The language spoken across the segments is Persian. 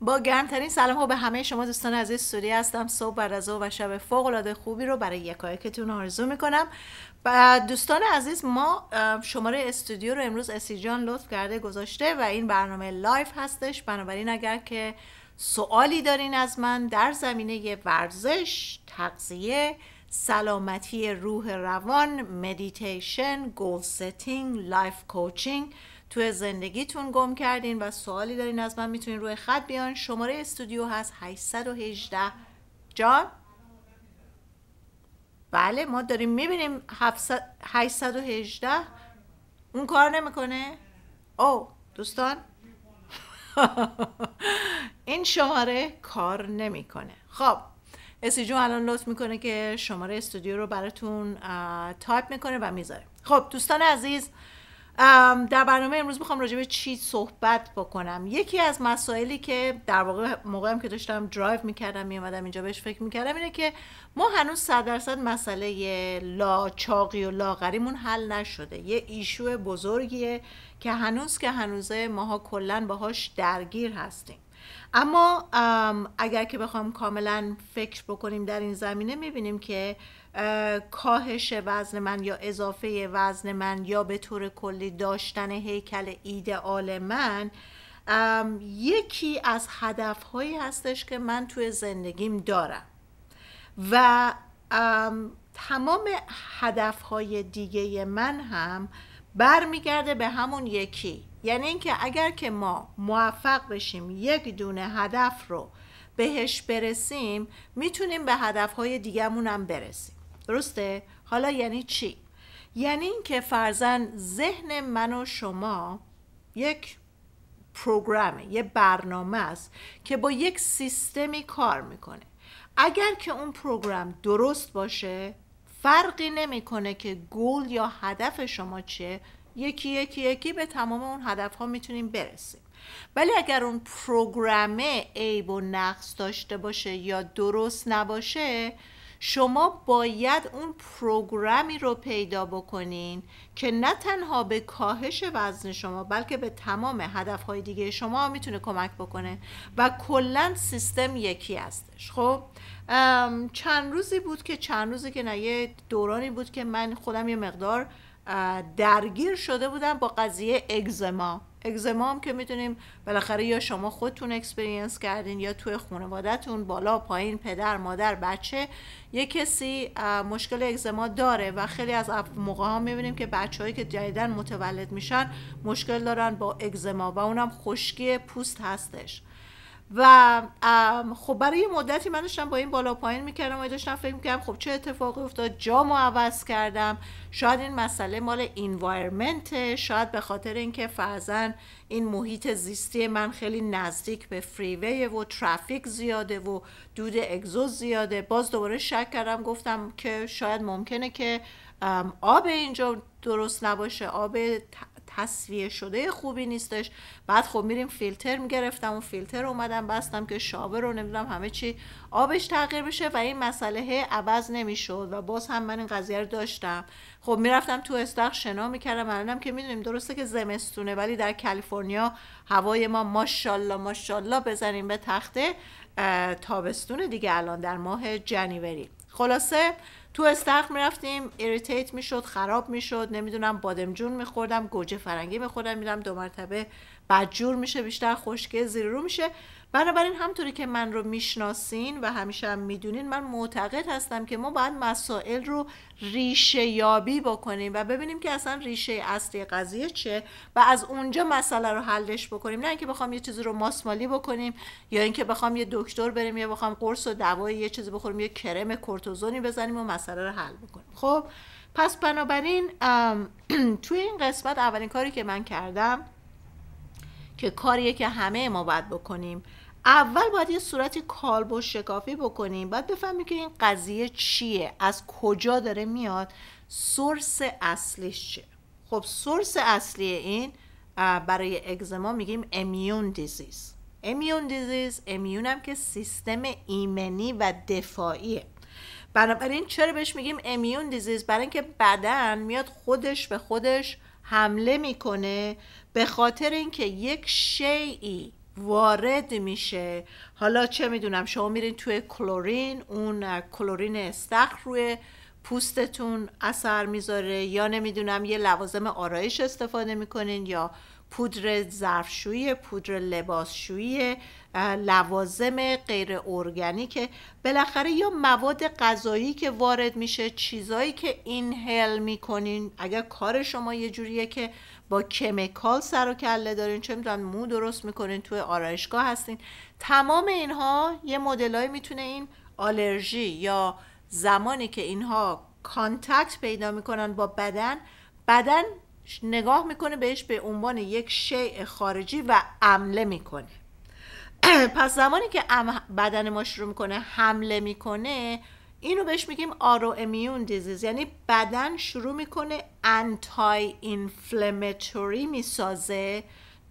با گرمترین سلام ها به همه شما دوستان عزیز سوری هستم صبح بر و شب فوق العاده خوبی رو برای یکایکتون آرزو میکنم و دوستان عزیز ما شماره استودیو رو امروز اسی جان لطف کرده گذاشته و این برنامه لایف هستش بنابراین اگر که سوالی دارین از من در زمینه ورزش تغذیه سلامتی روح روان مدیتیشن گول ستینگ لایف کوچینگ توی زندگیتون گم کردین و سوالی دارین از من میتونین روی خط بیان شماره استودیو هست 818 جان بله ما داریم میبینیم 818 اون کار نمیکنه او دوستان این شماره کار نمیکنه خب اسی جون الان لطف میکنه که شماره استودیو رو براتون تایپ میکنه و میذاره خب دوستان عزیز در برنامه امروز میخوام راجع به چی صحبت بکنم یکی از مسائلی که در واقع هم که داشتم درایو میکردم میامدم اینجا بهش فکر میکردم اینه که ما هنوز صد درصد مسئله لاچاقی و لاغریمون حل نشده یه ایشو بزرگیه که هنوز که هنوزه ماها کلا باهاش درگیر هستیم اما اگر که بخوام کاملا فکر بکنیم در این زمینه میبینیم که کاهش وزن من یا اضافه وزن من یا به طور کلی داشتن هیکل ایدئال من یکی از هدفهایی هستش که من توی زندگیم دارم و تمام هدفهای دیگه من هم برمیگرده به همون یکی یعنی اینکه اگر که ما موفق بشیم یک دونه هدف رو بهش برسیم میتونیم به هدفهای دیگمون هم برسیم درسته؟ حالا یعنی چی؟ یعنی اینکه فرزن ذهن من و شما یک پروگرامه یه برنامه است که با یک سیستمی کار میکنه اگر که اون پروگرام درست باشه فرقی نمیکنه که گل یا هدف شما چیه یکی یکی یکی به تمام اون هدف ها میتونیم برسیم ولی اگر اون پروگرامه عیب و نقص داشته باشه یا درست نباشه شما باید اون پروگرامی رو پیدا بکنین که نه تنها به کاهش وزن شما بلکه به تمام هدفهای دیگه شما میتونه کمک بکنه و کلا سیستم یکی هستش خب چند روزی بود که چند روزی که نه یه دورانی بود که من خودم یه مقدار درگیر شده بودن با قضیه اگزما اگزما هم که میدونیم بالاخره یا شما خودتون اکسپرینس کردین یا توی خانوادهتون بالا پایین پدر مادر بچه یه کسی مشکل اگزما داره و خیلی از موقع ها میبینیم که بچه هایی که جدیدن متولد میشن مشکل دارن با اگزما و اونم خشکی پوست هستش و خب برای مدتی من داشتم با این بالا پایین میکردم و داشتم فکر میکردم خب چه اتفاقی افتاد جا عوض کردم شاید این مسئله مال انوایرمنت شاید به خاطر اینکه فرزن این محیط زیستی من خیلی نزدیک به فریوی و ترافیک زیاده و دود اگزوز زیاده باز دوباره شک کردم گفتم که شاید ممکنه که آب اینجا درست نباشه آب تصویه شده خوبی نیستش بعد خب میریم فیلتر میگرفتم و فیلتر اومدم بستم که شابه رو نمیدونم همه چی آبش تغییر بشه و این مسئله عوض نمیشد و باز هم من این قضیه رو داشتم خب میرفتم تو استخ شنا میکردم الانم که میدونیم درسته که زمستونه ولی در کالیفرنیا هوای ما ماشالله ماشاءالله بزنیم به تخته تابستون دیگه الان در ماه جنیوری خلاصه تو استخ میرفتیم ایریتیت میشد خراب میشد نمیدونم جون میخوردم گوجه فرنگی میخوردم میدم دو مرتبه میشه بیشتر خشکه زیر رو میشه بنابراین همطوری که من رو میشناسین و همیشه هم میدونین من معتقد هستم که ما باید مسائل رو ریشه یابی بکنیم و ببینیم که اصلا ریشه اصلی قضیه چه و از اونجا مسئله رو حلش بکنیم نه اینکه بخوام یه چیزی رو ماسمالی بکنیم یا اینکه بخوام یه دکتر بریم یا بخوام قرص و دوای یه چیزی بخورم یه کرم بزنیم و مسئله رو حل بکنیم خب پس بنابراین توی این قسمت اولین کاری که من کردم که کاریه که همه ما باید بکنیم اول باید یه صورتی کالب و شکافی بکنیم باید بفهمیم که این قضیه چیه از کجا داره میاد سورس اصلیش چیه خب سورس اصلی این برای اگزما میگیم امیون دیزیز امیون دیزیز امیون هم که سیستم ایمنی و دفاعیه بنابراین چرا بهش میگیم امیون دیزیز برای اینکه بدن میاد خودش به خودش حمله میکنه به خاطر اینکه یک شیعی وارد میشه حالا چه میدونم شما میرین توی کلورین اون کلورین استخر روی پوستتون اثر میذاره یا نمیدونم یه لوازم آرایش استفاده میکنین یا پودر ظرفشویی پودر لباسشویی لوازم غیر ارگانیک بالاخره یا مواد غذایی که وارد میشه چیزایی که هل میکنین اگر کار شما یه جوریه که با کمیکال سر و کله دارین چه میدونم مو درست میکنین توی آرایشگاه هستین تمام اینها یه مدلای میتونه این آلرژی یا زمانی که اینها کانتکت پیدا میکنن با بدن بدن نگاه میکنه بهش به عنوان یک شیء خارجی و عمله میکنه پس زمانی که بدن ما شروع میکنه حمله میکنه اینو بهش میگیم آرو امیون دیزیز یعنی بدن شروع میکنه انتای اینفلمتوری میسازه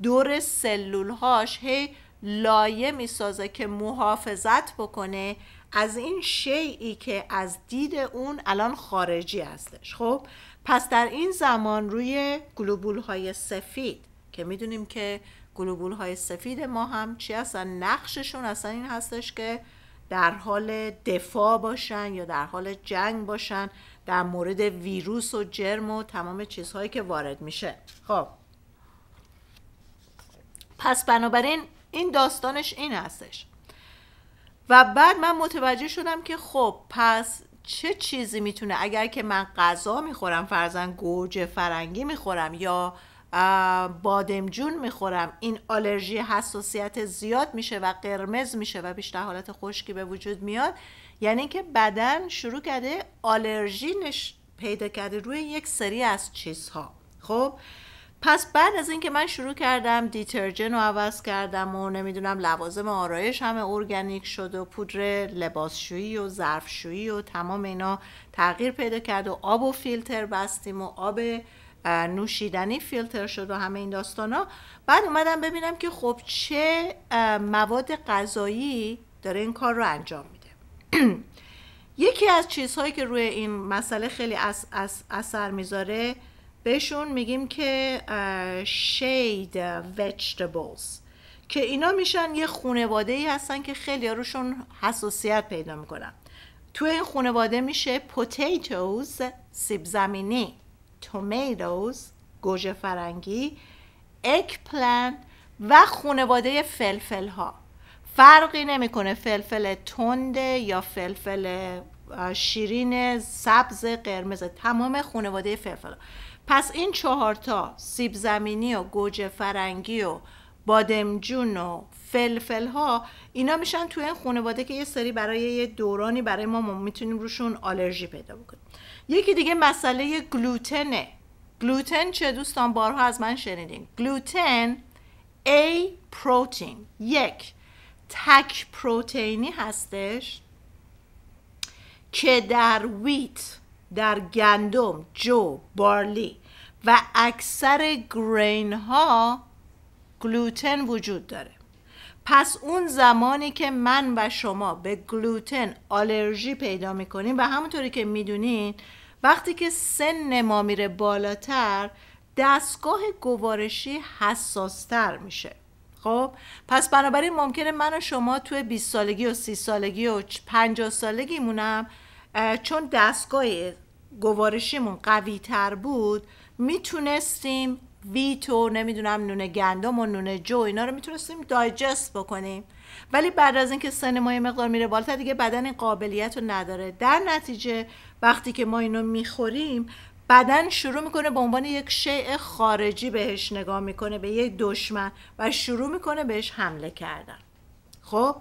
دور سلول هاش هی لایه میسازه که محافظت بکنه از این شیعی که از دید اون الان خارجی هستش خب پس در این زمان روی گلوبول های سفید که میدونیم که گلوبول های سفید ما هم چی هستن نقششون اصلا این هستش که در حال دفاع باشن یا در حال جنگ باشن در مورد ویروس و جرم و تمام چیزهایی که وارد میشه خب پس بنابراین این داستانش این هستش و بعد من متوجه شدم که خب پس چه چیزی میتونه اگر که من غذا میخورم فرزن گوجه فرنگی میخورم یا بادمجون میخورم این آلرژی حساسیت زیاد میشه و قرمز میشه و بیشتر حالت خشکی به وجود میاد یعنی که بدن شروع کرده آلرژی پیدا کرده روی یک سری از چیزها خب پس بعد از اینکه من شروع کردم دیترجن رو عوض کردم و نمیدونم لوازم آرایش همه ارگانیک شد و پودر لباسشویی و ظرفشویی و تمام اینا تغییر پیدا کرد و آب و فیلتر بستیم و آب نوشیدنی فیلتر شد و همه این داستان ها بعد اومدم ببینم که خب چه مواد غذایی داره این کار رو انجام میده یکی از چیزهایی که روی این مسئله خیلی اثر میذاره بهشون میگیم که شید ویجیتابلز که اینا میشن یه خونواده ای هستن که خیلی روشون حساسیت پیدا میکنن تو این خونواده میشه پوتیتوز سیب زمینی tomatoes گوجه فرنگی eggplant و خونواده فلفل ها فرقی نمیکنه فلفل تنده یا فلفل شیرین سبز قرمز تمام خانواده فلفل ها. پس این چهارتا سیب زمینی و گوجه فرنگی و بادمجون و فلفل ها اینا میشن توی این خانواده که یه سری برای یه دورانی برای ما, ما میتونیم روشون آلرژی پیدا بکنیم یکی دیگه مسئله گلوتنه گلوتن چه دوستان بارها از من شنیدین گلوتن A پروتین یک تک پروتئینی هستش که در ویت در گندم جو بارلی و اکثر گرین ها گلوتن وجود داره پس اون زمانی که من و شما به گلوتن آلرژی پیدا میکنیم و همونطوری که میدونین وقتی که سن ما میره بالاتر دستگاه گوارشی حساستر میشه خب پس بنابراین ممکنه من و شما توی 20 سالگی و 30 سالگی و 50 مونم چون دستگاه گوارشیمون قوی تر بود میتونستیم ویت و نمیدونم نون گندم و نون جو اینا رو میتونستیم دایجست بکنیم ولی بعد از اینکه سن ما یه مقدار میره بالاتر دیگه بدن این قابلیت رو نداره در نتیجه وقتی که ما اینو میخوریم بدن شروع میکنه به عنوان یک شیء خارجی بهش نگاه میکنه به یک دشمن و شروع میکنه بهش حمله کردن خب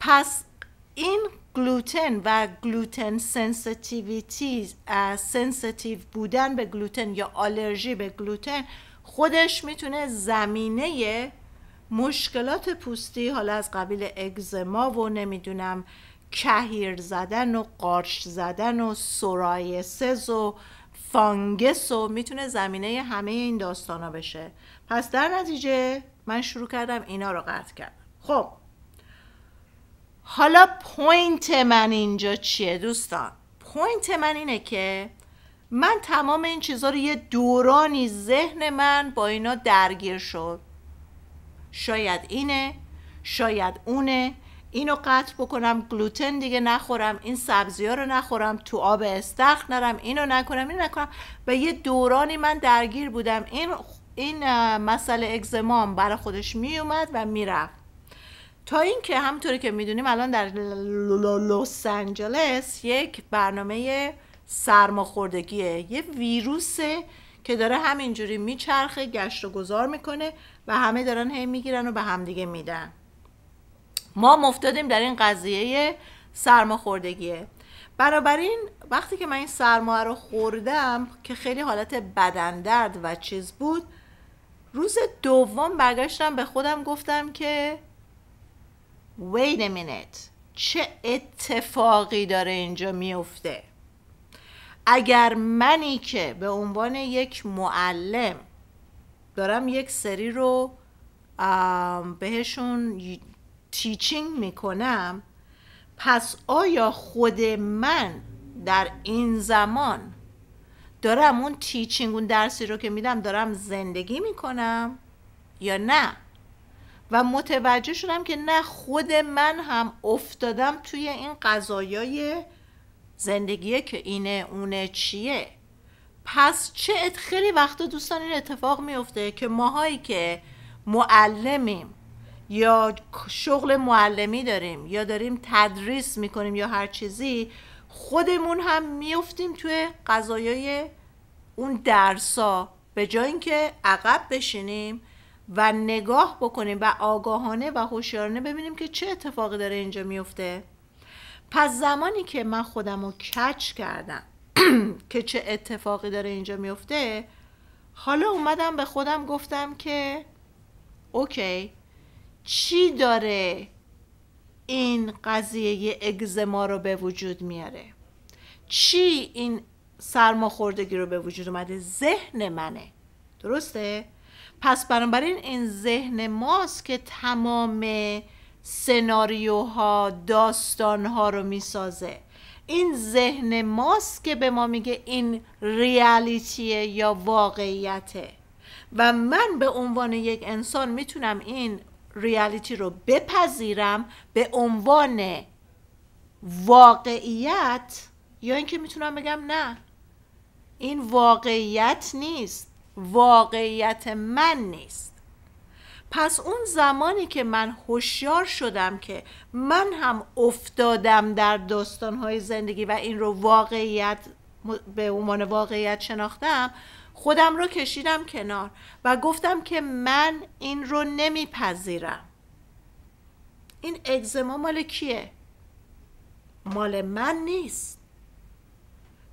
پس این گلوتن و گلوتن سنسیتیویتی سنسیتیو بودن به گلوتن یا آلرژی به گلوتن خودش میتونه زمینه مشکلات پوستی حالا از قبیل اگزما و نمیدونم کهیر زدن و قارش زدن و سرایسز و فانگس و میتونه زمینه همه این ها بشه پس در نتیجه من شروع کردم اینا رو قطع کردم خب حالا پوینت من اینجا چیه دوستان پوینت من اینه که من تمام این چیزها رو یه دورانی ذهن من با اینا درگیر شد شاید اینه شاید اونه اینو قطع بکنم گلوتن دیگه نخورم این سبزی ها رو نخورم تو آب استخ نرم اینو نکنم اینو نکنم و یه دورانی من درگیر بودم این این مسئله اگزمام برای خودش میومد و میرفت تا اینکه همطوری که میدونیم الان در لس آنجلس یک برنامه سرماخوردگیه یه ویروسه که داره همینجوری میچرخه گشت و گذار میکنه و همه دارن هی میگیرن و به همدیگه میدن ما مفتادیم در این قضیه سرماخوردگیه بنابراین وقتی که من این سرما رو خوردم که خیلی حالت بدندرد و چیز بود روز دوم برگشتم به خودم گفتم که wait a minute چه اتفاقی داره اینجا میفته اگر منی که به عنوان یک معلم دارم یک سری رو بهشون تیچینگ میکنم پس آیا خود من در این زمان دارم اون تیچینگ اون درسی رو که میدم دارم زندگی میکنم یا نه و متوجه شدم که نه خود من هم افتادم توی این قضایای زندگیه که اینه اونه چیه پس چه خیلی وقت دوستان این اتفاق میفته که ماهایی که معلمیم یا شغل معلمی داریم یا داریم تدریس میکنیم یا هر چیزی خودمون هم میفتیم توی قضایای اون درسا به جای اینکه عقب بشینیم و نگاه بکنیم و آگاهانه و هوشیارانه ببینیم که چه اتفاقی داره اینجا میفته پس زمانی که من خودم رو کچ کردم که چه اتفاقی داره اینجا میفته حالا اومدم به خودم گفتم که اوکی چی داره این قضیه اگزما رو به وجود میاره چی این سرماخوردگی رو به وجود اومده ذهن منه درسته؟ پس بنابراین این ذهن ماست که تمام سناریوها داستانها رو میسازه این ذهن ماست که به ما میگه این ریالیتیه یا واقعیته و من به عنوان یک انسان میتونم این ریالیتی رو بپذیرم به عنوان واقعیت یا اینکه میتونم بگم نه این واقعیت نیست واقعیت من نیست پس اون زمانی که من هوشیار شدم که من هم افتادم در داستانهای زندگی و این رو واقعیت به عنوان واقعیت شناختم خودم رو کشیدم کنار و گفتم که من این رو نمیپذیرم این اگزما مال کیه؟ مال من نیست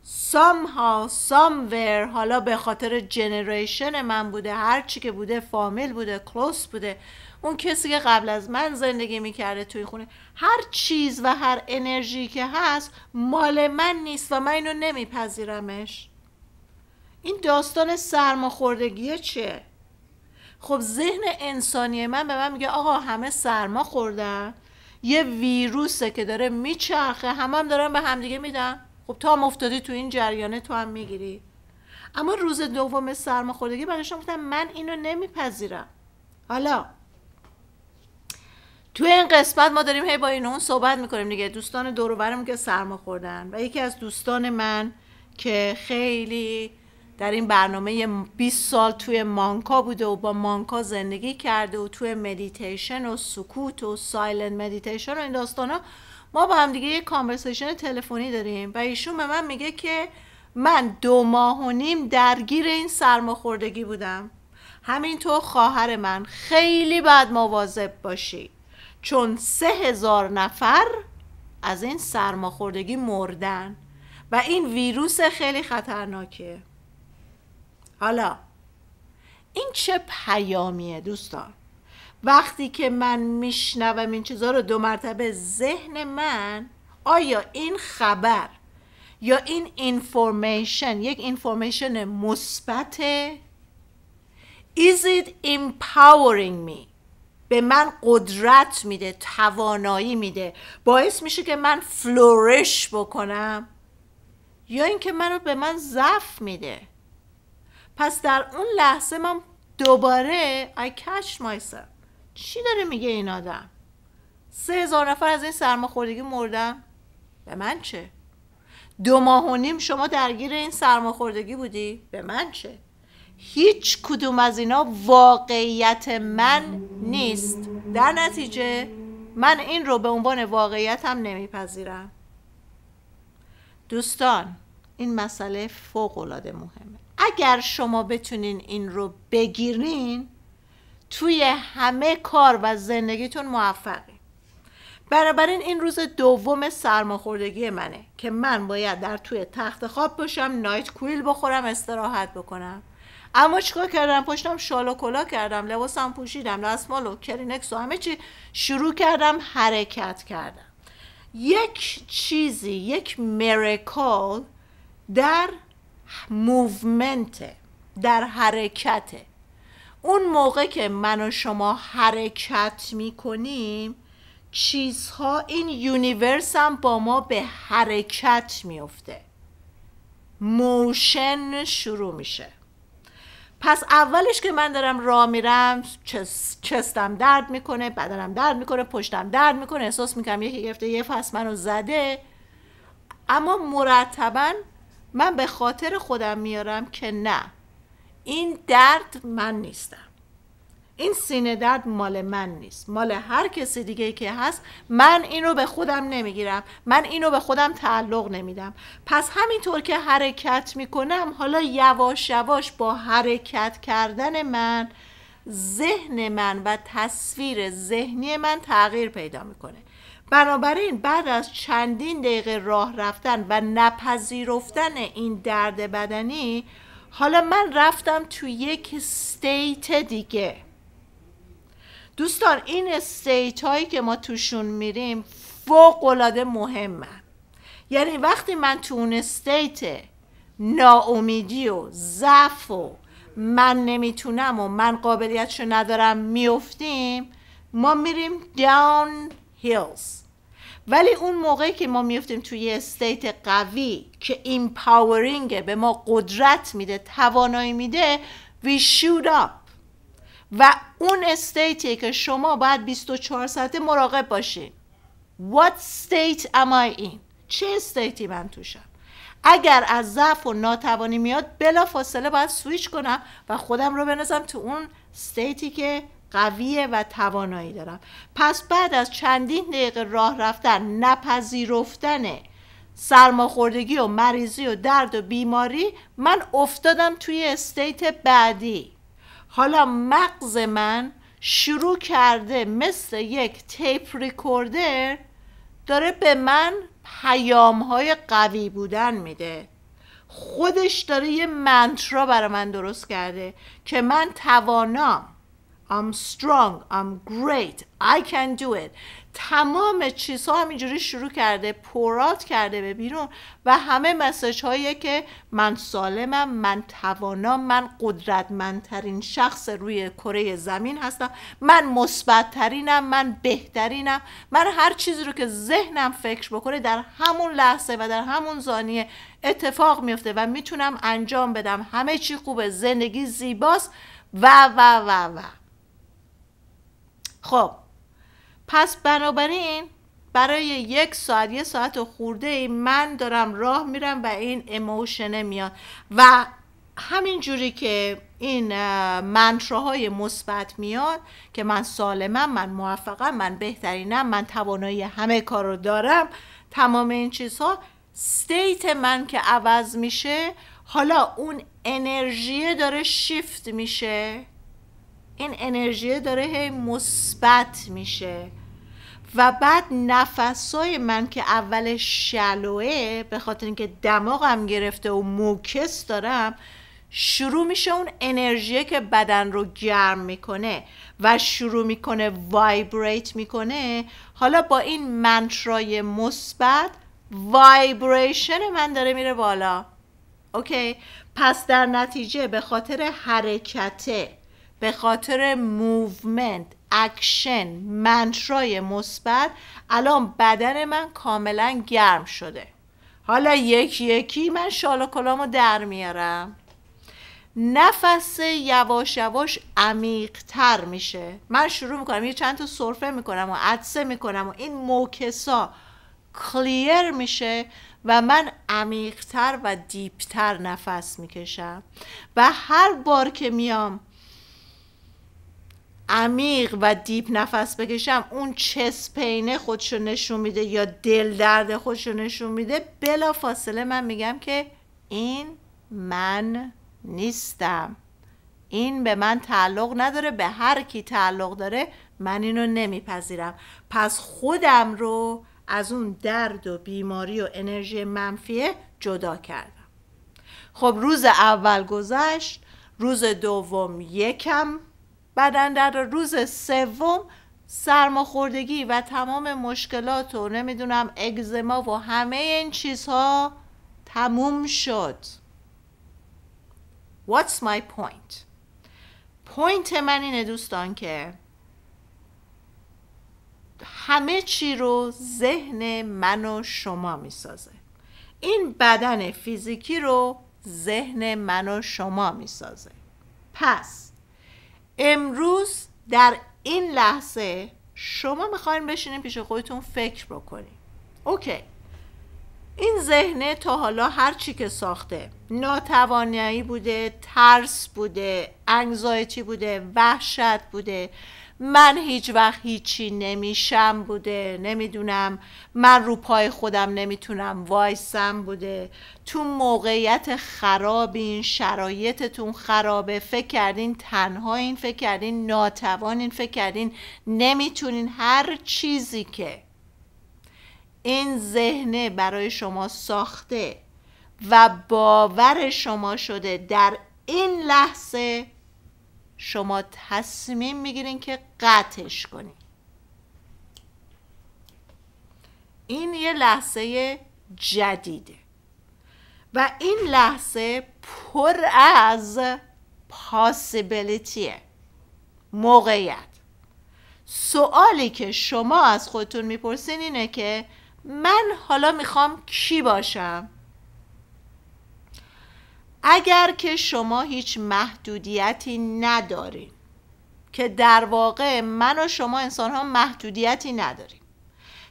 somehow somewhere حالا به خاطر جنریشن من بوده هر چی که بوده فامیل بوده کلوس بوده اون کسی که قبل از من زندگی میکرده توی خونه هر چیز و هر انرژی که هست مال من نیست و من اینو نمیپذیرمش این داستان سرماخوردگیه چیه خب ذهن انسانی من به من میگه آقا همه سرما خوردن یه ویروسه که داره میچرخه همم هم دارن به همدیگه میدن خب تو هم افتادی تو این جریانه تو هم میگیری اما روز دوم سرماخوردگی برایشون گفتم من اینو نمیپذیرم حالا تو این قسمت ما داریم هی با این اون صحبت میکنیم دیگه دوستان دوروبرم که سرما خوردن و یکی از دوستان من که خیلی در این برنامه 20 سال توی مانکا بوده و با مانکا زندگی کرده و توی مدیتیشن و سکوت و سایلند مدیتیشن و این داستان ها ما با هم دیگه یه کانورسیشن تلفنی داریم و ایشون به من میگه که من دو ماه و نیم درگیر این سرماخوردگی بودم همینطور خواهر من خیلی بد مواظب باشی چون سه هزار نفر از این سرماخوردگی مردن و این ویروس خیلی خطرناکه حالا این چه پیامیه دوستان وقتی که من میشنوم این چیزها رو دو مرتبه ذهن من آیا این خبر یا این اینفورمیشن یک اینفورمیشن مثبت Is it empowering me به من قدرت میده توانایی میده باعث میشه که من فلورش بکنم یا اینکه منو به من ضعف میده پس در اون لحظه من دوباره I catch myself چی داره میگه این آدم سه هزار نفر از این سرماخوردگی مردن به من چه دو ماه و نیم شما درگیر این سرماخوردگی بودی به من چه هیچ کدوم از اینا واقعیت من نیست در نتیجه من این رو به عنوان واقعیتم نمیپذیرم دوستان این مسئله فوق العاده مهمه اگر شما بتونین این رو بگیرین توی همه کار و زندگیتون موفقی بنابراین این روز دوم سرماخوردگی منه که من باید در توی تخت خواب باشم نایت کویل بخورم استراحت بکنم اما چیکار کردم پشتم شال و کلا کردم لباسم پوشیدم دستمال و کرینکس و همه چی شروع کردم حرکت کردم یک چیزی یک مرکال در موومنت در حرکته اون موقع که من و شما حرکت میکنیم چیزها این یونیورس هم با ما به حرکت میفته موشن شروع میشه پس اولش که من دارم را میرم چستم درد میکنه بدنم درد میکنه پشتم درد میکنه احساس میکنم یکی گرفته یه فصل منو زده اما مرتبا من به خاطر خودم میارم که نه این درد من نیستم این سینه درد مال من نیست مال هر کسی دیگه که هست من این رو به خودم نمیگیرم من اینو به خودم تعلق نمیدم پس همینطور که حرکت میکنم حالا یواش یواش با حرکت کردن من ذهن من و تصویر ذهنی من تغییر پیدا میکنه بنابراین بعد از چندین دقیقه راه رفتن و نپذیرفتن این درد بدنی حالا من رفتم تو یک استیت دیگه دوستان این استیت هایی که ما توشون میریم فوق العاده مهمه یعنی وقتی من تو اون استیت ناامیدی و ضعف و من نمیتونم و من قابلیتشو ندارم میفتیم ما میریم داون هیلز ولی اون موقعی که ما میفتیم توی یه استیت قوی که ایمپاورینگ به ما قدرت میده توانایی میده وی شود اپ و اون استیتی که شما باید 24 ساعته مراقب باشین What state am I in? چه استیتی من توشم اگر از ضعف و ناتوانی میاد بلا فاصله باید سویچ کنم و خودم رو بنازم تو اون استیتی که قویه و توانایی دارم پس بعد از چندین دقیقه راه رفتن نپذیرفتن سرماخوردگی و مریضی و درد و بیماری من افتادم توی استیت بعدی حالا مغز من شروع کرده مثل یک تیپ ریکوردر داره به من پیام های قوی بودن میده خودش داره یه منترا برای من درست کرده که من توانام I'm strong I'm great I can do it تمام چیزها همینجوری شروع کرده پرات کرده به بیرون و همه مسج که من سالمم من توانام من قدرتمندترین شخص روی کره زمین هستم من مثبتترینم من بهترینم من هر چیزی رو که ذهنم فکر بکنه در همون لحظه و در همون زانیه اتفاق میفته و میتونم انجام بدم همه چی خوبه زندگی زیباست و و و و خب پس بنابراین برای یک ساعت یه ساعت و خورده ای من دارم راه میرم و این اموشنه میاد و همین جوری که این منتراهای مثبت میاد که من سالمم من موفقم من بهترینم من توانایی همه کار رو دارم تمام این چیزها ستیت من که عوض میشه حالا اون انرژی داره شیفت میشه این انرژی داره هی مثبت میشه و بعد نفسای من که اول شلوه به خاطر اینکه دماغم گرفته و موکس دارم شروع میشه اون انرژی که بدن رو گرم میکنه و شروع میکنه وایبریت میکنه حالا با این منترای مثبت وایبریشن من داره میره بالا اوکی پس در نتیجه به خاطر حرکته به خاطر موومنت اکشن منشای مثبت الان بدن من کاملا گرم شده حالا یکی یکی من شال کلامو در میارم نفس یواش یواش عمیق تر میشه من شروع میکنم یه چند تا صرفه میکنم و عدسه میکنم و این موکسا کلیر میشه و من تر و دیپتر نفس میکشم و هر بار که میام عمیق و دیپ نفس بکشم اون چسپینه خودشو نشون میده یا دل درد خودشو نشون میده بلا فاصله من میگم که این من نیستم این به من تعلق نداره به هر کی تعلق داره من اینو نمیپذیرم پس خودم رو از اون درد و بیماری و انرژی منفیه جدا کردم خب روز اول گذشت روز دوم یکم بدن در روز سوم سرماخوردگی و تمام مشکلات و نمیدونم اگزما و همه این چیزها تموم شد What's my point? پوینت من اینه دوستان که همه چی رو ذهن من و شما میسازه این بدن فیزیکی رو ذهن من و شما میسازه پس امروز در این لحظه شما میخواین بشینین پیش خودتون فکر بکنیم اوکی این ذهنه تا حالا هر چی که ساخته ناتوانایی بوده ترس بوده انگزایتی بوده وحشت بوده من هیچ وقت هیچی نمیشم بوده نمیدونم من رو پای خودم نمیتونم وایسم بوده تو موقعیت خرابین شرایطتون خرابه فکر کردین تنها این فکر کردین ناتوانین فکر کردین نمیتونین هر چیزی که این ذهنه برای شما ساخته و باور شما شده در این لحظه شما تصمیم میگیرین که قطعش کنین این یه لحظه جدیده و این لحظه پر از پاسیبلیتیه موقعیت سوالی که شما از خودتون میپرسین اینه که من حالا میخوام کی باشم اگر که شما هیچ محدودیتی ندارین که در واقع من و شما انسان ها محدودیتی نداریم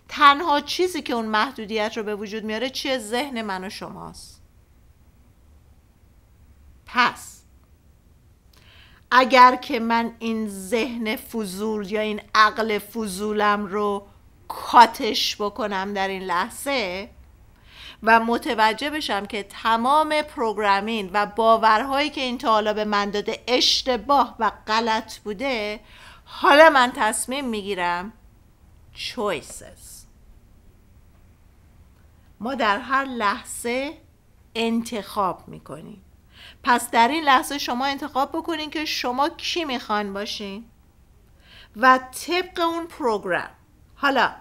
تنها چیزی که اون محدودیت رو به وجود میاره چیه ذهن من و شماست پس اگر که من این ذهن فضول یا این عقل فضولم رو کاتش بکنم در این لحظه و متوجه بشم که تمام پروگرامین و باورهایی که این تا به من داده اشتباه و غلط بوده حالا من تصمیم میگیرم choices ما در هر لحظه انتخاب میکنیم پس در این لحظه شما انتخاب بکنین که شما کی میخوان باشین و طبق اون پروگرام حالا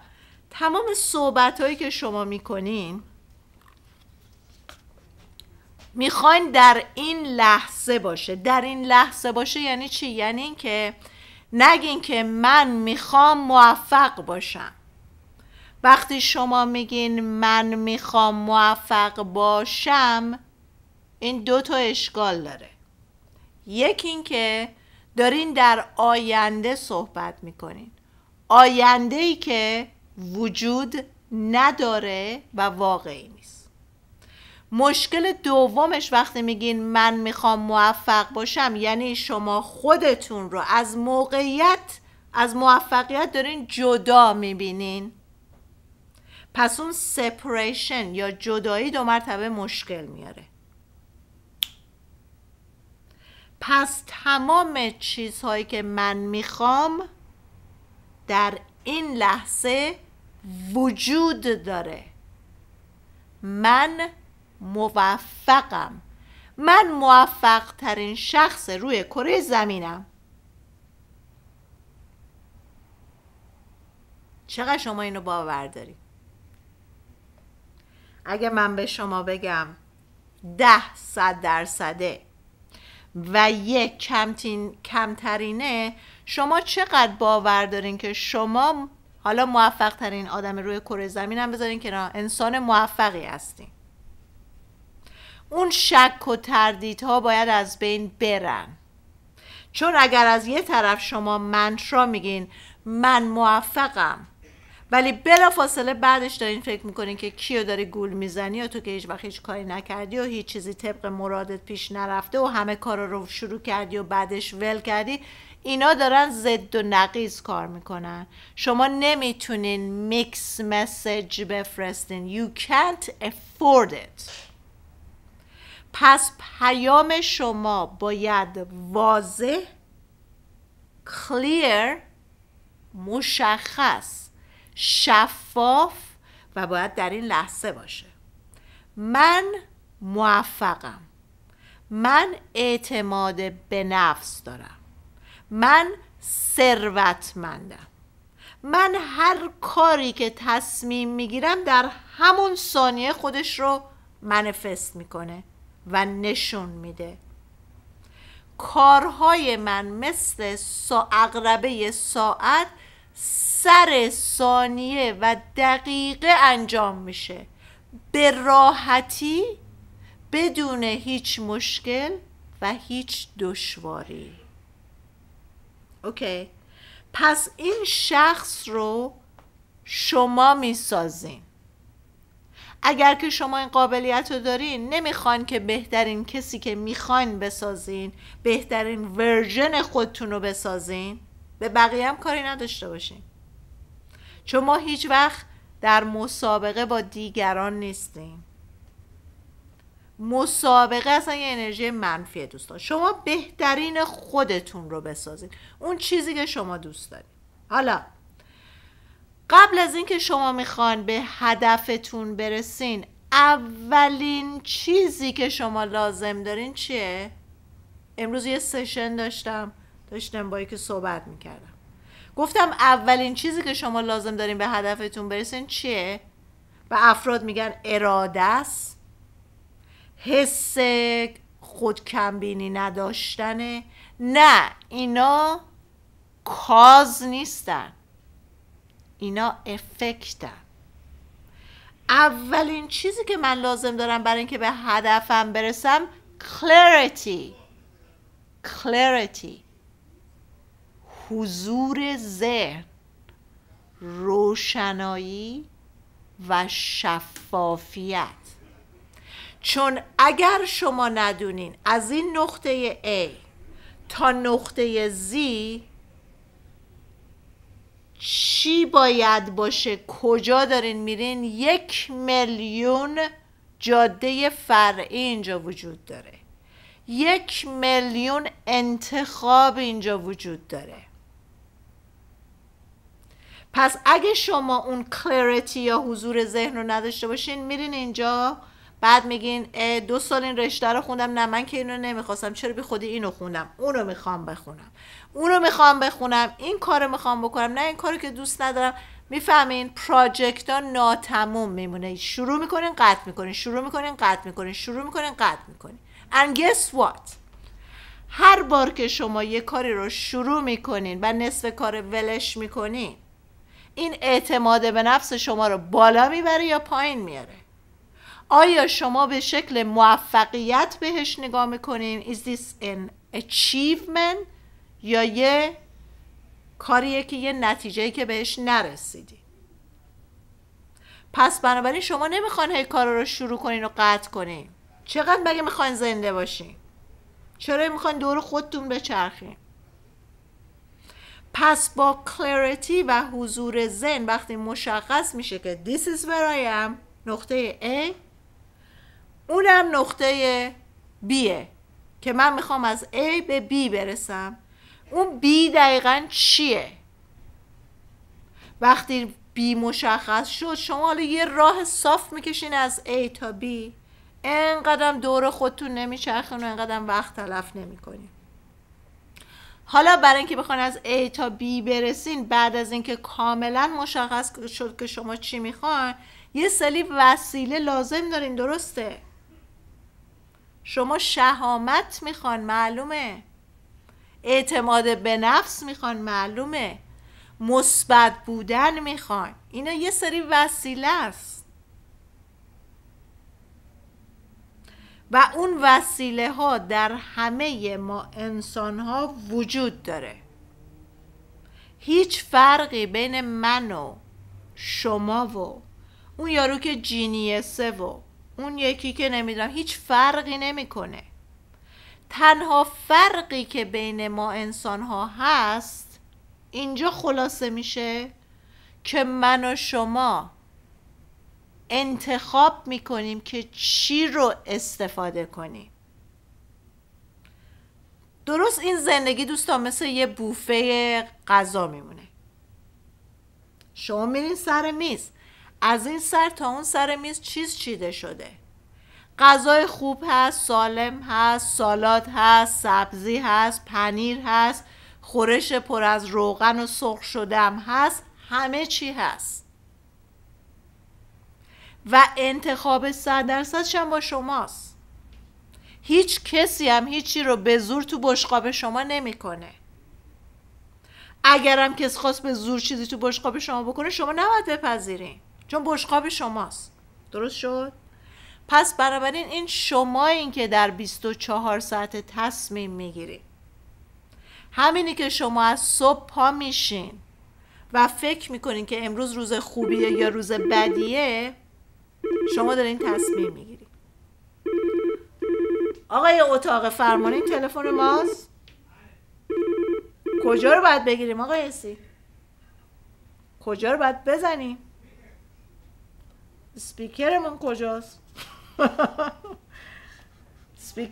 تمام صحبت هایی که شما میکنین میخواین در این لحظه باشه در این لحظه باشه یعنی چی یعنی اینکه نگین که من میخوام موفق باشم وقتی شما میگین من میخوام موفق باشم این دو تا اشکال داره یکی که دارین در آینده صحبت میکنین آینده ای که وجود نداره و واقعی مشکل دومش وقتی میگین من میخوام موفق باشم یعنی شما خودتون رو از موقعیت از موفقیت دارین جدا میبینین پس اون سپریشن یا جدایی دو مرتبه مشکل میاره پس تمام چیزهایی که من میخوام در این لحظه وجود داره من موفقم من موفق ترین شخص روی کره زمینم چقدر شما اینو باور دارید اگه من به شما بگم ده صد درصده و یک کمتین کمترینه شما چقدر باور دارین که شما حالا موفق ترین آدم روی کره زمینم بذارین که انسان موفقی هستین اون شک و تردیدها باید از بین برن چون اگر از یه طرف شما منترا میگین من موفقم ولی بلا فاصله بعدش دارین فکر میکنین که کیو داری گول میزنی و تو که هیچ وقت هیچ کاری نکردی و هیچ چیزی طبق مرادت پیش نرفته و همه کار رو شروع کردی و بعدش ول کردی اینا دارن زد و نقیز کار میکنن شما نمیتونین میکس مسیج بفرستین You can't afford it پس پیام شما باید واضح کلیر، مشخص شفاف و باید در این لحظه باشه من موفقم من اعتماد به نفس دارم من ثروتمندم من هر کاری که تصمیم میگیرم در همون ثانیه خودش رو منفست میکنه و نشون میده کارهای من مثل سا اقربه ساعت سر ثانیه و دقیقه انجام میشه به راحتی بدون هیچ مشکل و هیچ دشواری اوکی پس این شخص رو شما میسازین اگر که شما این قابلیت رو دارین نمیخوان که بهترین کسی که میخواین بسازین بهترین ورژن خودتون رو بسازین به بقیه هم کاری نداشته باشین چون ما هیچ وقت در مسابقه با دیگران نیستیم مسابقه اصلا یه انرژی منفی دوستان شما بهترین خودتون رو بسازید اون چیزی که شما دوست دارید حالا قبل از اینکه شما میخوان به هدفتون برسین اولین چیزی که شما لازم دارین چیه؟ امروز یه سشن داشتم داشتم با که صحبت میکردم گفتم اولین چیزی که شما لازم دارین به هدفتون برسین چیه؟ و افراد میگن اراده است حس خودکمبینی نداشتنه نه اینا کاز نیستن اینا افکتن اولین چیزی که من لازم دارم برای اینکه به هدفم برسم Clarity کلریتی، حضور ذهن روشنایی و شفافیت چون اگر شما ندونین از این نقطه A تا نقطه Z چی باید باشه کجا دارین میرین یک میلیون جاده فرعی اینجا وجود داره یک میلیون انتخاب اینجا وجود داره پس اگه شما اون کلرتی یا حضور ذهن رو نداشته باشین میرین اینجا بعد میگین دو سال این رشته رو خوندم نه من که اینو نمیخواستم چرا بی خودی اینو خوندم اونو میخوام بخونم اونو میخوام بخونم این کارو میخوام بکنم نه این کارو که دوست ندارم میفهمین پراجکت ها ناتموم میمونه شروع میکنین قطع میکنین شروع میکنین قطع میکنین شروع میکنین قطع میکنین and guess what هر بار که شما یه کاری رو شروع میکنین و نصف کار ولش میکنین این اعتماد به نفس شما رو بالا میبره یا پایین میاره آیا شما به شکل موفقیت بهش نگاه میکنین is this an achievement یا یه کاریه که یه نتیجه که بهش نرسیدی پس بنابراین شما نمیخوان هی کار رو شروع کنین و قطع کنین چقدر مگه میخواین زنده باشین چرا میخواین دور خودتون بچرخین پس با کلریتی و حضور زن وقتی مشخص میشه که this is where نقطه A اونم نقطه B که من میخوام از A به B برسم اون بی دقیقا چیه وقتی بی مشخص شد شما حالا یه راه صاف میکشین از A تا B انقدرم دور خودتون نمیچرخین و انقدر وقت تلف نمیکنین حالا برای اینکه بخواین از A تا B برسین بعد از اینکه کاملا مشخص شد که شما چی میخواین یه سری وسیله لازم دارین درسته شما شهامت میخوان معلومه اعتماد به نفس میخوان معلومه مثبت بودن میخوان اینا یه سری وسیله است و اون وسیله ها در همه ما انسان ها وجود داره هیچ فرقی بین من و شما و اون یارو که جینیسه و اون یکی که نمیدونم هیچ فرقی نمیکنه تنها فرقی که بین ما انسان ها هست اینجا خلاصه میشه که من و شما انتخاب میکنیم که چی رو استفاده کنیم درست این زندگی دوستان مثل یه بوفه غذا میمونه شما میرین سر میز از این سر تا اون سر میز چیز چیده شده غذای خوب هست سالم هست سالات هست سبزی هست پنیر هست خورش پر از روغن و سرخ شدم هست همه چی هست و انتخاب صد درصد هم با شماست هیچ کسی هم هیچی رو به زور تو بشقاب شما نمیکنه اگرم کس خواست به زور چیزی تو بشقاب شما بکنه شما نباید بپذیرین چون بشقاب شماست درست شد پس بنابراین این شما این که در 24 ساعت تصمیم میگیری همینی که شما از صبح پا میشین و فکر میکنین که امروز روز خوبیه یا روز بدیه شما دارین تصمیم میگیری آقای اتاق فرمانی تلفن ماست کجا رو باید بگیریم آقای اسی کجا رو باید بزنیم سپیکرمون کجاست speak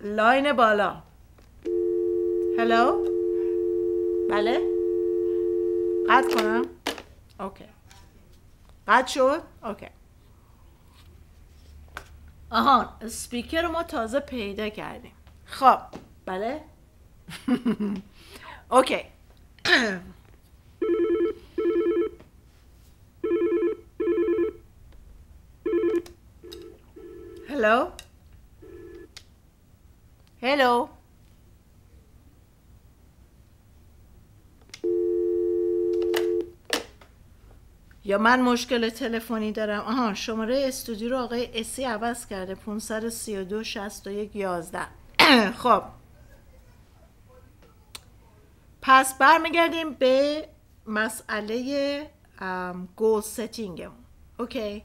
لاین بالا هلو بله قد کنم اوکی قطع شد اوکی آها سپیکر رو ما تازه پیدا کردیم خب بله اوکی Hello? Hello? یا من مشکل تلفنی دارم آها شماره استودیو رو آقای اسی عوض کرده 532 61 11 خب پس برمیگردیم به مسئله گول ستینگمون اوکی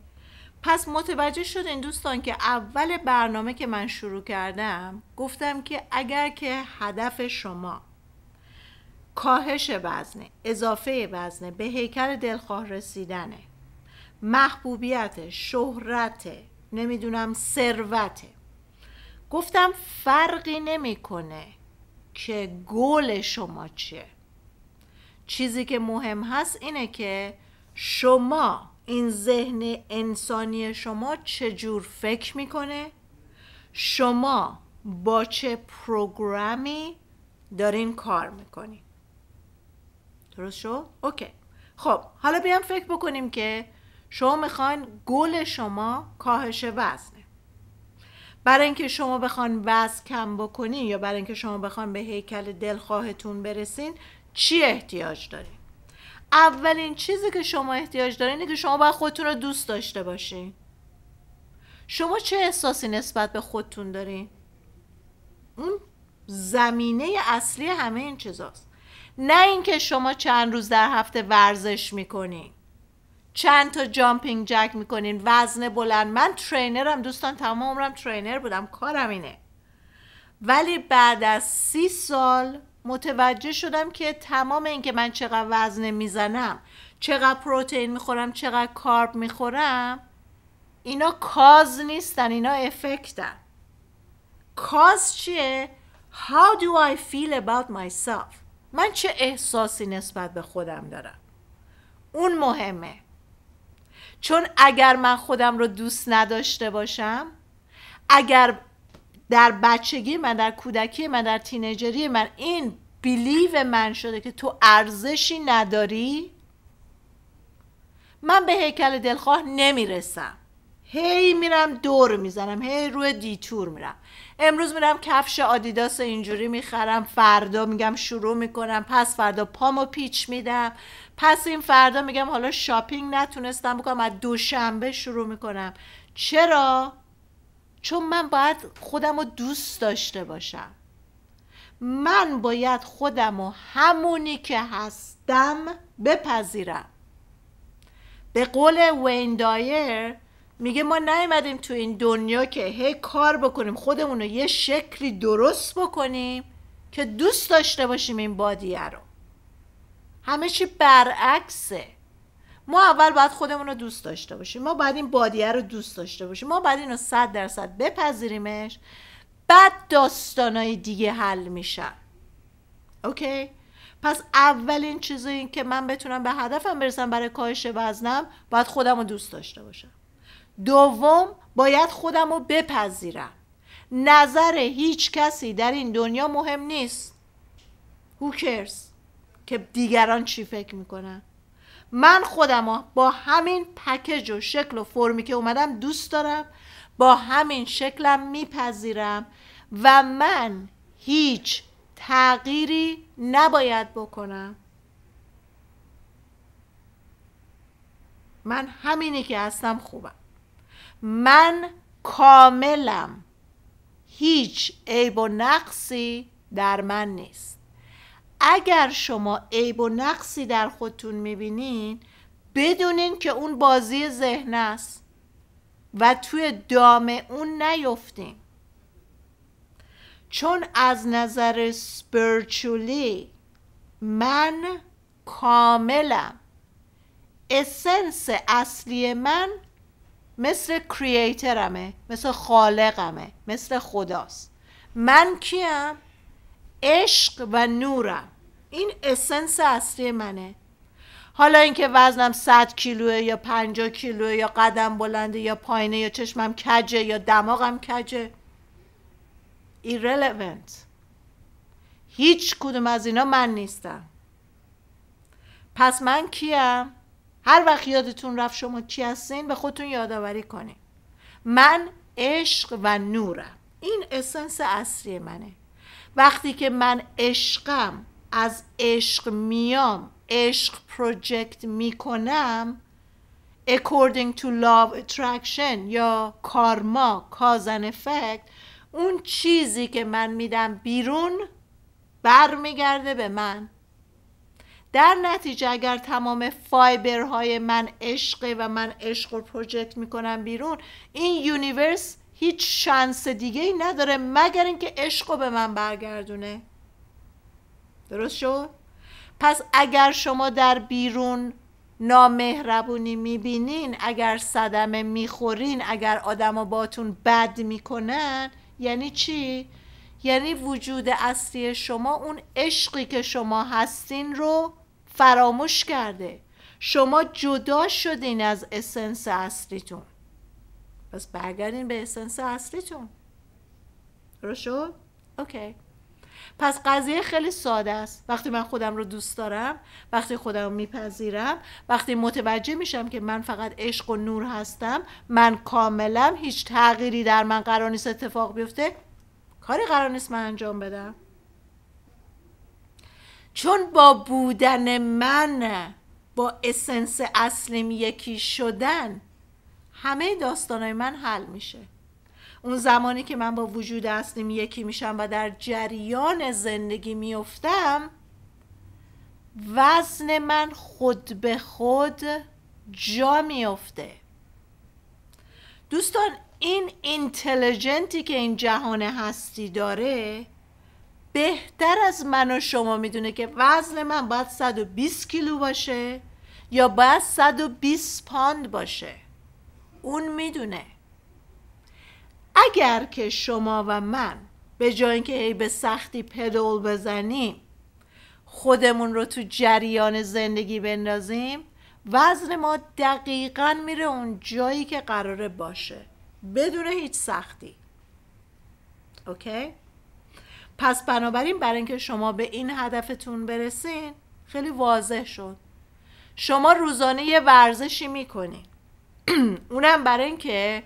پس متوجه شدین دوستان که اول برنامه که من شروع کردم گفتم که اگر که هدف شما کاهش وزنه اضافه وزنه به هیکل دلخواه رسیدنه محبوبیت شهرت نمیدونم ثروته گفتم فرقی نمیکنه که گل شما چیه چیزی که مهم هست اینه که شما این ذهن انسانی شما چجور فکر میکنه شما با چه پروگرامی دارین کار میکنین درست شد؟ اوکی خب حالا بیام فکر بکنیم که شما میخواین گل شما کاهش وزنه برای اینکه شما بخوان وزن کم بکنین یا برای اینکه شما بخوان به هیکل دلخواهتون برسین چی احتیاج دارین اولین چیزی که شما احتیاج دارین اینه که شما باید خودتون رو دوست داشته باشین شما چه احساسی نسبت به خودتون دارین اون زمینه اصلی همه این چیزاست نه اینکه شما چند روز در هفته ورزش میکنین چند تا جامپینگ جک میکنین وزن بلند من ترینرم دوستان تمام عمرم ترینر بودم کارم اینه ولی بعد از سی سال متوجه شدم که تمام اینکه من چقدر وزنه میزنم چقدر پروتئین میخورم چقدر کارب میخورم اینا کاز نیستن اینا افکتن کاز چیه؟ How do I feel about myself? من چه احساسی نسبت به خودم دارم اون مهمه چون اگر من خودم رو دوست نداشته باشم اگر در بچگی من در کودکی من در تینجری من این بیلیو من شده که تو ارزشی نداری من به هیکل دلخواه نمیرسم هی میرم دور میزنم هی روی دیتور میرم امروز میرم کفش آدیداس اینجوری میخرم فردا میگم شروع میکنم پس فردا پامو پیچ میدم پس این فردا میگم حالا شاپینگ نتونستم بکنم از دوشنبه شروع میکنم چرا چون من باید خودم رو دوست داشته باشم من باید خودم و همونی که هستم بپذیرم به قول وین دایر میگه ما نیومدیم تو این دنیا که هی کار بکنیم خودمون رو یه شکلی درست بکنیم که دوست داشته باشیم این بادیه رو همه چی برعکسه ما اول باید خودمون رو دوست داشته باشیم ما باید این بادیه رو دوست داشته باشیم ما باید این رو صد درصد بپذیریمش بعد داستانای دیگه حل میشن اوکی پس اولین چیز این که من بتونم به هدفم برسم برای کاهش وزنم باید خودم رو دوست داشته باشم دوم باید خودم رو بپذیرم نظر هیچ کسی در این دنیا مهم نیست Who cares که دیگران چی فکر میکنن من خودم با همین پکج و شکل و فرمی که اومدم دوست دارم با همین شکلم میپذیرم و من هیچ تغییری نباید بکنم من همینی که هستم خوبم من کاملم هیچ عیب و نقصی در من نیست اگر شما عیب و نقصی در خودتون میبینین بدونین که اون بازی ذهن است و توی دام اون نیفتین چون از نظر سپرچولی من کاملم اسنس اصلی من مثل کریترمه. مثل خالقمه مثل خداست من کیم عشق و نورم این اسنس اصلی منه حالا اینکه وزنم 100 کیلوه یا 50 کیلوه یا قدم بلنده یا پایینه یا چشمم کجه یا دماغم کجه irrelevant هیچ کدوم از اینا من نیستم پس من کیم هر وقت یادتون رفت شما کی هستین به خودتون یادآوری کنین من عشق و نورم این اسنس اصلی منه وقتی که من عشقم از عشق میام عشق پروجکت میکنم according تو لاو attraction یا کارما کازن افکت اون چیزی که من میدم بیرون برمیگرده به من در نتیجه اگر تمام فایبرهای من عشقه و من عشق رو پروژکت میکنم بیرون این یونیورس هیچ شانس دیگه ای نداره مگر اینکه عشق رو به من برگردونه درست شد؟ پس اگر شما در بیرون نامهربونی میبینین اگر صدمه میخورین اگر آدما باتون بد میکنن یعنی چی؟ یعنی وجود اصلی شما اون عشقی که شما هستین رو فراموش کرده شما جدا شدین از اسنس اصلیتون پس برگردین به اسنس اصلیتون رو شد؟ اوکی پس قضیه خیلی ساده است وقتی من خودم رو دوست دارم وقتی خودم رو میپذیرم وقتی متوجه میشم که من فقط عشق و نور هستم من کاملم هیچ تغییری در من قرار نیست اتفاق بیفته کاری قرار نیست من انجام بدم چون با بودن من با اسنس اصلیم یکی شدن همه داستانای من حل میشه اون زمانی که من با وجود اصلیم یکی میشم و در جریان زندگی میفتم وزن من خود به خود جا میفته دوستان این اینتلیجنتی که این جهان هستی داره بهتر از من و شما میدونه که وزن من باید 120 کیلو باشه یا باید 120 پاند باشه اون میدونه اگر که شما و من به جای اینکه هی به سختی پدول بزنیم خودمون رو تو جریان زندگی بندازیم وزن ما دقیقا میره اون جایی که قراره باشه بدون هیچ سختی اوکی؟ پس بنابراین برای اینکه شما به این هدفتون برسین خیلی واضح شد شما روزانه یه ورزشی میکنین اونم برای اینکه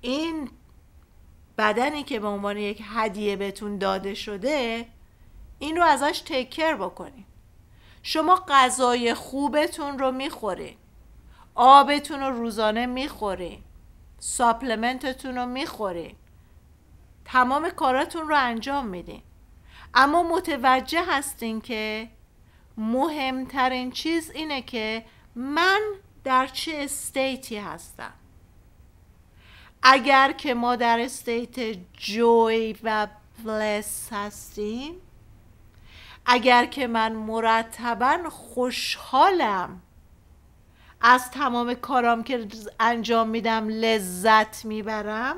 این بدنی که به عنوان یک هدیه بهتون داده شده این رو ازش تکر بکنین شما غذای خوبتون رو میخورین آبتون رو روزانه میخورین ساپلمنتتون رو میخورین تمام کاراتون رو انجام میدین اما متوجه هستین که مهمترین چیز اینه که من در چه استیتی هستم اگر که ما در استیت جوی و بلس هستیم اگر که من مرتبا خوشحالم از تمام کارام که انجام میدم لذت میبرم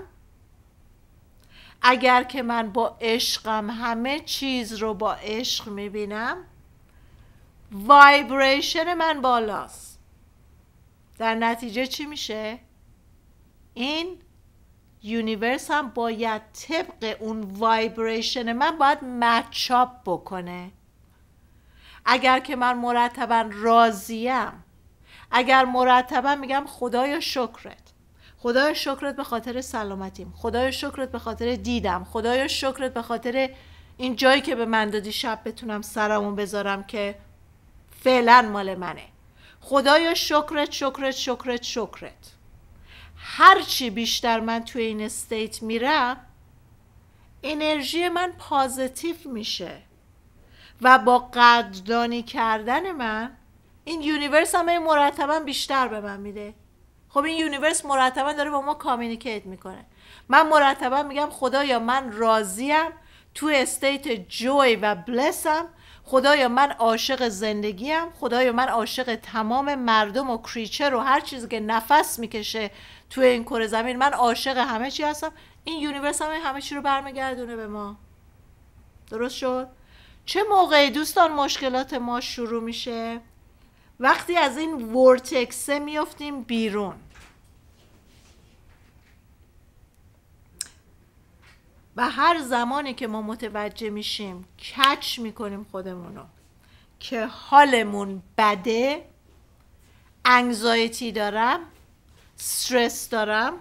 اگر که من با عشقم همه چیز رو با عشق میبینم وایبریشن من بالاست در نتیجه چی میشه؟ این یونیورس هم باید طبق اون وایبریشن من باید مچاپ بکنه اگر که من مرتبا راضیم اگر مرتبا میگم خدایا شکرت خدای شکرت به خاطر سلامتیم خدای شکرت به خاطر دیدم خدای شکرت به خاطر این جایی که به من دادی شب بتونم سرمون بذارم که فعلا مال منه خدایا شکرت شکرت شکرت شکرت هرچی بیشتر من توی این استیت میرم انرژی من پازیتیو میشه و با قدردانی کردن من این یونیورس هم مرتبا بیشتر به من میده خب این یونیورس مرتبا داره با ما کامیونیکیت میکنه من مرتبا میگم خدایا من راضیم تو استیت جوی و بلسم خدایا من عاشق زندگیم خدایا من عاشق تمام مردم و کریچر و هر چیزی که نفس میکشه توی این کره زمین من عاشق همه چی هستم این یونیورس هم همه چی رو برمیگردونه به ما درست شد چه موقع دوستان مشکلات ما شروع میشه وقتی از این ورتکسه میافتیم بیرون و هر زمانی که ما متوجه میشیم کچ میکنیم خودمون رو که حالمون بده انگزایتی دارم استرس دارم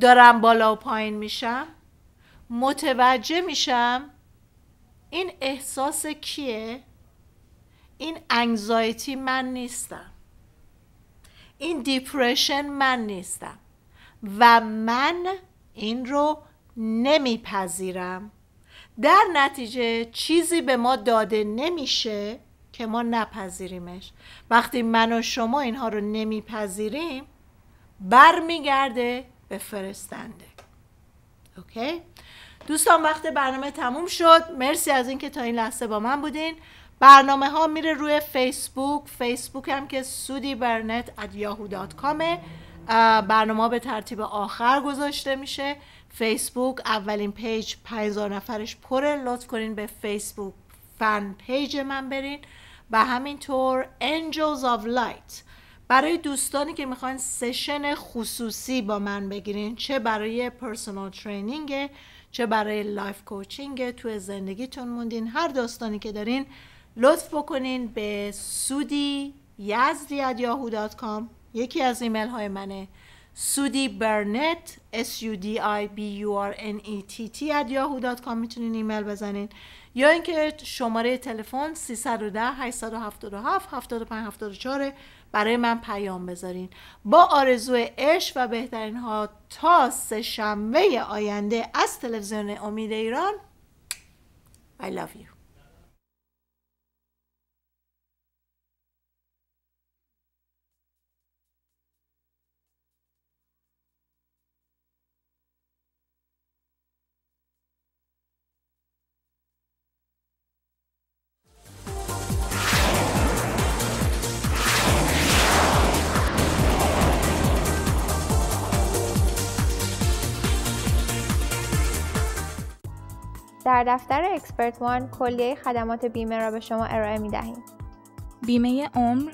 دارم بالا و پایین میشم متوجه میشم این احساس کیه این انگزایتی من نیستم این دیپرشن من نیستم و من این رو نمیپذیرم در نتیجه چیزی به ما داده نمیشه که ما نپذیریمش وقتی من و شما اینها رو نمیپذیریم برمیگرده به فرستنده اوکی دوستان وقت برنامه تموم شد مرسی از اینکه تا این لحظه با من بودین برنامه ها میره روی فیسبوک فیسبوک هم که سودی برنت برنامه به ترتیب آخر گذاشته میشه فیسبوک اولین پیج 5000 نفرش پره لطف کنین به فیسبوک فن پیج من برین و همینطور Angels of Light برای دوستانی که میخواین سشن خصوصی با من بگیرین چه برای پرسونال ترینینگ چه برای لایف کوچینگ توی زندگیتون موندین هر داستانی که دارین لطف بکنین به سودی یکی از ایمیل های منه سودی برنت s u d i b u r n e t t میتونین ایمیل بزنین یا اینکه شماره تلفن 310 877 7574 برای من پیام بذارین با آرزوی عشق و بهترین ها تا سه شنبه آینده از تلویزیون امید ایران I love you در دفتر اکسپرت وان کلیه خدمات بیمه را به شما ارائه می دهیم. بیمه عمر،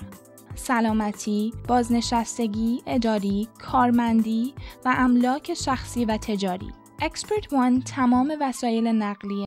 سلامتی، بازنشستگی، اداری، کارمندی و املاک شخصی و تجاری. اکسپرت وان تمام وسایل نقلیه